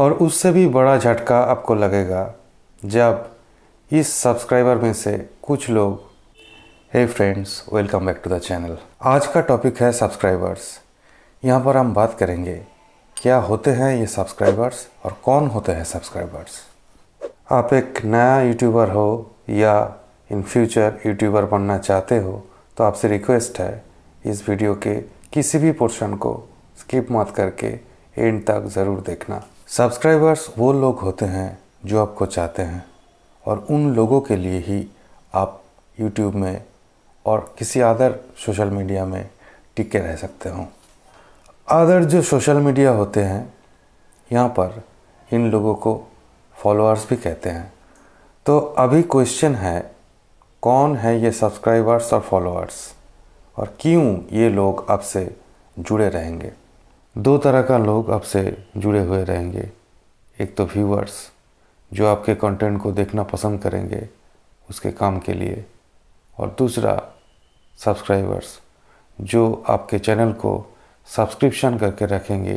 और उससे भी बड़ा झटका आपको लगेगा जब इस सब्सक्राइबर में से कुछ लोग hey friends welcome back to the channel आज का टॉपिक है सब्सक्राइबर्स यहाँ पर हम बात करेंगे क्या होते हैं ये सब्सक्राइबर्स और कौन होते हैं सब्सक्राइबर्स आप एक नया यूट्यूबर हो या इन फ्यूचर यूट्यूबर बनना चाहते हो तो आपसे रिक्वेस्ट है इस वीडियो के किसी भी पोर्शन को स्किप मत करके एंड तक ज़रूर देखना सब्सक्राइबर्स वो लोग होते हैं जो आपको चाहते हैं और उन लोगों के लिए ही आप यूट्यूब में और किसी अदर सोशल मीडिया में टिके रह सकते हो अदर जो सोशल मीडिया होते हैं यहाँ पर इन लोगों को फॉलोअर्स भी कहते हैं तो अभी क्वेश्चन है कौन है ये सब्सक्राइबर्स और फॉलोअर्स और क्यों ये लोग आपसे जुड़े रहेंगे दो तरह का लोग आपसे जुड़े हुए रहेंगे एक तो व्यूअर्स जो आपके कंटेंट को देखना पसंद करेंगे उसके काम के लिए और दूसरा सब्सक्राइबर्स जो आपके चैनल को सब्सक्रिप्शन करके रखेंगे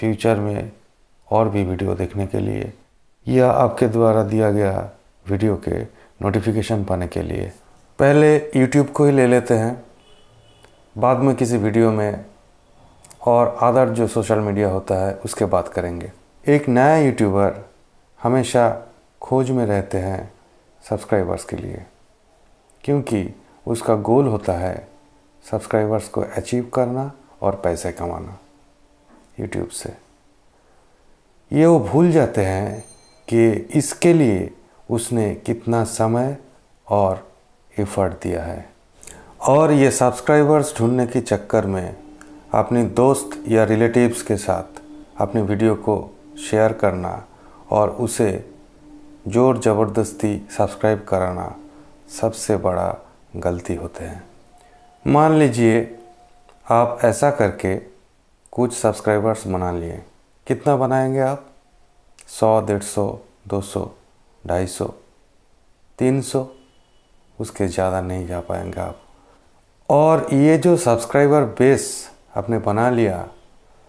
फ्यूचर में और भी वीडियो देखने के लिए या आपके द्वारा दिया गया वीडियो के नोटिफिकेशन पाने के लिए पहले यूट्यूब को ही ले लेते हैं बाद में किसी वीडियो में और अदर जो सोशल मीडिया होता है उसके बात करेंगे एक नया यूट्यूबर हमेशा खोज में रहते हैं सब्सक्राइबर्स के लिए क्योंकि उसका गोल होता है सब्सक्राइबर्स को अचीव करना और पैसे कमाना यूट्यूब से ये वो भूल जाते हैं कि इसके लिए उसने कितना समय और एफर्ट दिया है और ये सब्सक्राइबर्स ढूंढने के चक्कर में अपने दोस्त या रिलेटिव्स के साथ अपने वीडियो को शेयर करना और उसे ज़ोर ज़बरदस्ती सब्सक्राइब कराना सबसे बड़ा गलती होते हैं मान लीजिए आप ऐसा करके कुछ सब्सक्राइबर्स बना लिए कितना बनाएंगे आप सौ डेढ़ सौ दो सौ ढाई सौ तीन सौ उसके ज़्यादा नहीं जा पाएंगे आप और ये जो सब्सक्राइबर बेस आपने बना लिया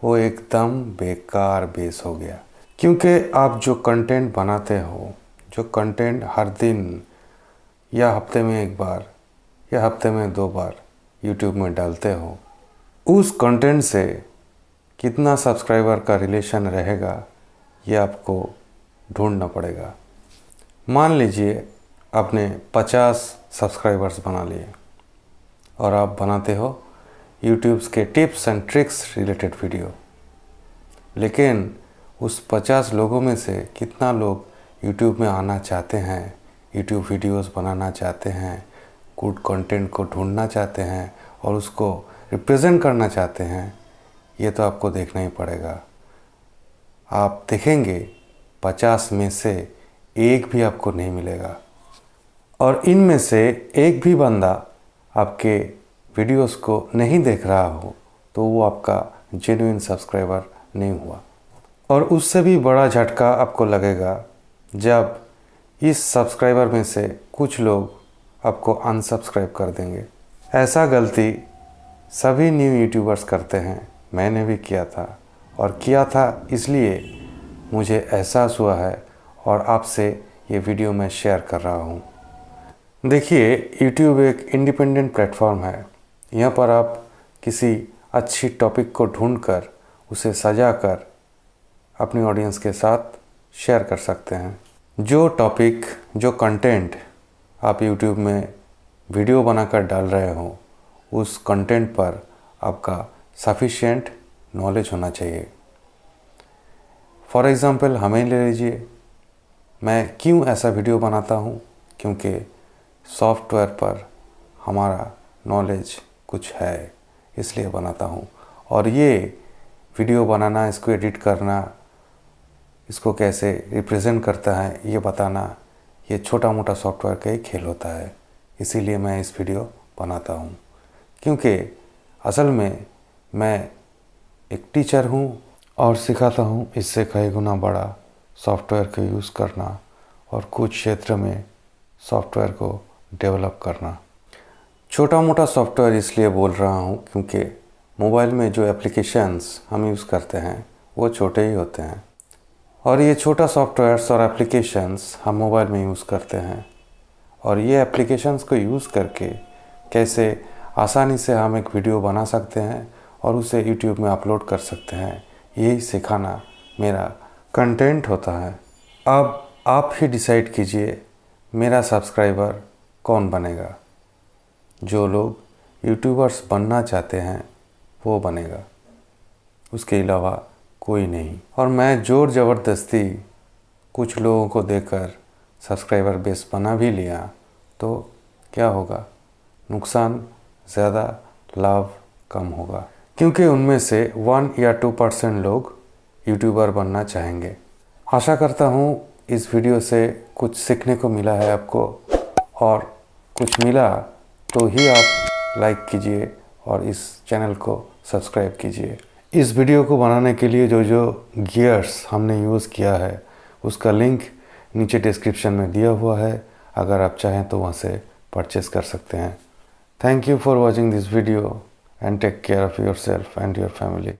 वो एकदम बेकार बेस हो गया क्योंकि आप जो कंटेंट बनाते हो जो कंटेंट हर दिन या हफ्ते में एक बार या हफ्ते में दो बार यूट्यूब में डालते हो उस कंटेंट से कितना सब्सक्राइबर का रिलेशन रहेगा ये आपको ढूंढना पड़ेगा मान लीजिए आपने 50 सब्सक्राइबर्स बना लिए और आप बनाते हो यूट्यूब्स के tips and tricks related video लेकिन उस 50 लोगों में से कितना लोग यूट्यूब में आना चाहते हैं यूट्यूब वीडियोस बनाना चाहते हैं गुड कंटेंट को ढूंढना चाहते हैं और उसको रिप्रेजेंट करना चाहते हैं ये तो आपको देखना ही पड़ेगा आप देखेंगे 50 में से एक भी आपको नहीं मिलेगा और इनमें से एक भी बंदा आपके वीडियोस को नहीं देख रहा हो तो वो आपका जेन्यून सब्सक्राइबर नहीं हुआ और उससे भी बड़ा झटका आपको लगेगा जब इस सब्सक्राइबर में से कुछ लोग आपको अनसब्सक्राइब कर देंगे ऐसा गलती सभी न्यू यूट्यूबर्स करते हैं मैंने भी किया था और किया था इसलिए मुझे एहसास हुआ है और आपसे ये वीडियो मैं शेयर कर रहा हूँ देखिए यूट्यूब एक इंडिपेंडेंट प्लेटफॉर्म है यहाँ पर आप किसी अच्छी टॉपिक को ढूंढकर उसे सजाकर अपनी ऑडियंस के साथ शेयर कर सकते हैं जो टॉपिक जो कंटेंट आप यूट्यूब में वीडियो बनाकर डाल रहे हो उस कंटेंट पर आपका सफ़िशेंट नॉलेज होना चाहिए फॉर एग्ज़ाम्पल हमें ले लीजिए मैं क्यों ऐसा वीडियो बनाता हूँ क्योंकि सॉफ्टवेयर पर हमारा नॉलेज कुछ है इसलिए बनाता हूँ और ये वीडियो बनाना इसको एडिट करना इसको कैसे रिप्रेजेंट करता है ये बताना ये छोटा मोटा सॉफ्टवेयर का ही खेल होता है इसीलिए मैं इस वीडियो बनाता हूँ क्योंकि असल में मैं एक टीचर हूँ और सिखाता हूँ इससे कई गुना बड़ा सॉफ्टवेयर का यूज़ करना और कुछ क्षेत्र में सॉफ्टवेयर को डेवलप करना छोटा मोटा सॉफ्टवेयर इसलिए बोल रहा हूँ क्योंकि मोबाइल में जो एप्लीकेशंस हम यूज़ करते हैं वो छोटे ही होते हैं और ये छोटा सॉफ्टवेयर्स और एप्लीकेशंस हम मोबाइल में यूज़ करते हैं और ये एप्लीकेशंस को यूज़ करके कैसे आसानी से हम एक वीडियो बना सकते हैं और उसे यूट्यूब में अपलोड कर सकते हैं यही सिखाना मेरा कंटेंट होता है अब आप ही डिसाइड कीजिए मेरा सब्सक्राइबर कौन बनेगा जो लोग यूट्यूबर्स बनना चाहते हैं वो बनेगा उसके अलावा कोई नहीं और मैं ज़ोर ज़बरदस्ती कुछ लोगों को देकर सब्सक्राइबर बेस बना भी लिया तो क्या होगा नुकसान ज़्यादा लाभ कम होगा क्योंकि उनमें से वन या टू परसेंट लोग यूट्यूबर बनना चाहेंगे आशा करता हूँ इस वीडियो से कुछ सीखने को मिला है आपको और कुछ मिला तो ही आप लाइक कीजिए और इस चैनल को सब्सक्राइब कीजिए इस वीडियो को बनाने के लिए जो जो गियर्स हमने यूज़ किया है उसका लिंक नीचे डिस्क्रिप्शन में दिया हुआ है अगर आप चाहें तो वहाँ से परचेस कर सकते हैं thank you for watching this video and take care of yourself and your family